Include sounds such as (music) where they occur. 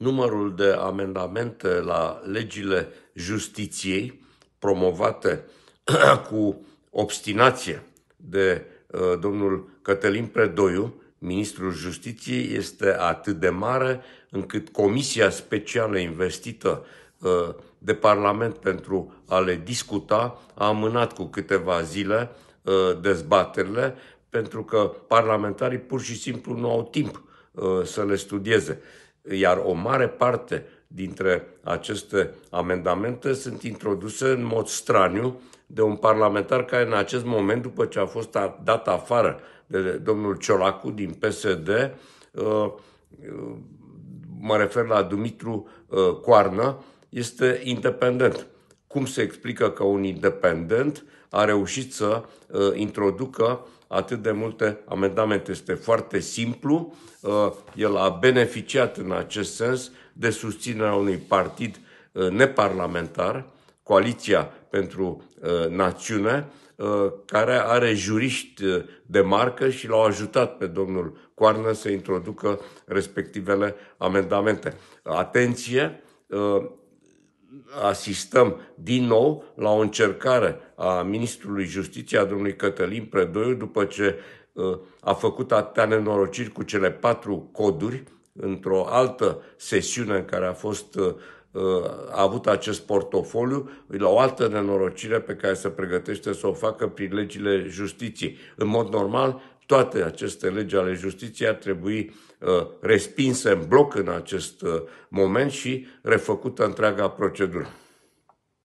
numărul de amendamente la legile justiției promovate (clears throat) cu obstinație de uh, domnul Cătălin Predoiu, ministrul justiției, este atât de mare încât comisia specială investită uh, de Parlament pentru a le discuta a amânat cu câteva zile uh, dezbaterile pentru că parlamentarii pur și simplu nu au timp să le studieze. Iar o mare parte dintre aceste amendamente sunt introduse în mod straniu de un parlamentar care în acest moment, după ce a fost dat afară de domnul Ciolacu din PSD, uh, uh, mă refer la Dumitru uh, Coarnă, este independent cum se explică că un independent a reușit să uh, introducă atât de multe amendamente. Este foarte simplu, uh, el a beneficiat în acest sens de susținerea unui partid uh, neparlamentar, Coaliția pentru uh, Națiune, uh, care are juriști uh, de marcă și l-au ajutat pe domnul Coarnă să introducă respectivele amendamente. Atenție, asistăm din nou la o încercare a ministrului justiției, a domnului Cătălin Predoiu, după ce uh, a făcut atâtea nenorociri cu cele patru coduri într-o altă sesiune în care a fost uh, uh, a avut acest portofoliu la o altă nenorocire pe care se pregătește să o facă prin legile justiției. În mod normal, toate aceste legi ale justiției ar trebui uh, respinse în bloc în acest uh, moment și refăcută întreaga procedură.